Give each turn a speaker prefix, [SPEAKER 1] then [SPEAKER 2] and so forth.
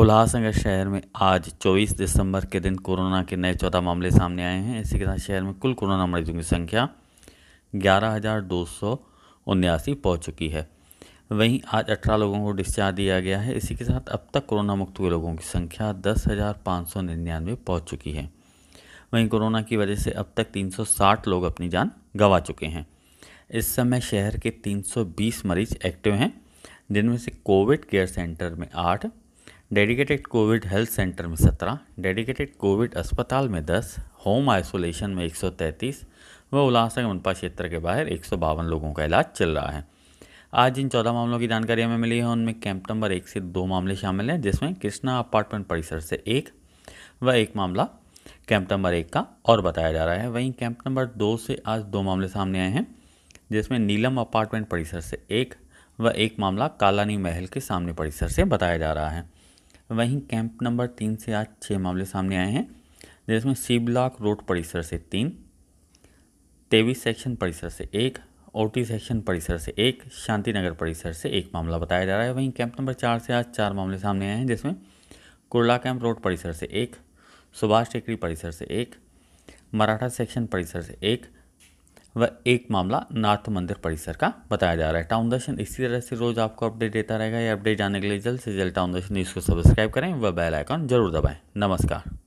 [SPEAKER 1] उल्लासनगर शहर में आज 24 दिसंबर के दिन कोरोना के नए चौदह मामले सामने आए हैं इसी के साथ शहर में कुल कोरोना मरीजों की संख्या ग्यारह हज़ार दो सौ उन्यासी पहुँच चुकी है वहीं आज अठारह लोगों को डिस्चार्ज दिया गया है इसी के साथ अब तक कोरोना मुक्त हुए लोगों की संख्या दस हज़ार पाँच सौ निन्यानवे पहुँच चुकी है वहीं कोरोना की वजह से अब तक 360 लोग अपनी जान गंवा चुके हैं इस समय शहर के 320 मरीज एक्टिव हैं जिनमें से कोविड केयर सेंटर में आठ डेडिकेटेड कोविड हेल्थ सेंटर में सत्रह डेडिकेटेड कोविड अस्पताल में दस होम आइसोलेशन में एक सौ तैंतीस व उल्लासनगर मनपा क्षेत्र के बाहर एक सौ बावन लोगों का इलाज चल रहा है आज जिन चौदह मामलों की जानकारी हमें मिली है उनमें कैंप नंबर एक से दो मामले शामिल हैं जिसमें कृष्णा अपार्टमेंट परिसर से एक व एक मामला कैंप नंबर एक का और बताया जा रहा है वहीं कैंप नंबर दो से आज दो मामले सामने आए हैं जिसमें नीलम अपार्टमेंट परिसर से एक व एक मामला कालानी महल के सामने परिसर से बताया जा रहा है वहीं कैंप नंबर तीन से आज छः मामले सामने आए हैं जिसमें शिवलाक रोड परिसर से तीन तेवी सेक्शन परिसर से एक ओटी सेक्शन परिसर से एक शांति नगर परिसर से एक मामला बताया जा रहा है वहीं कैंप नंबर चार से आज चार मामले सामने आए हैं जिसमें कुरला कैंप रोड परिसर से एक सुभाष टेकरी परिसर से एक मराठा सेक्शन परिसर से एक वह एक मामला नाथ मंदिर परिसर का बताया जा रहा है टाउन दर्शन इसी तरह से रोज आपको अपडेट देता रहेगा ये अपडेट जाने के लिए जल्द से जल्द टाउन दर्शन न्यूज़ को सब्सक्राइब करें व बेल आइकॉन जरूर दबाएं नमस्कार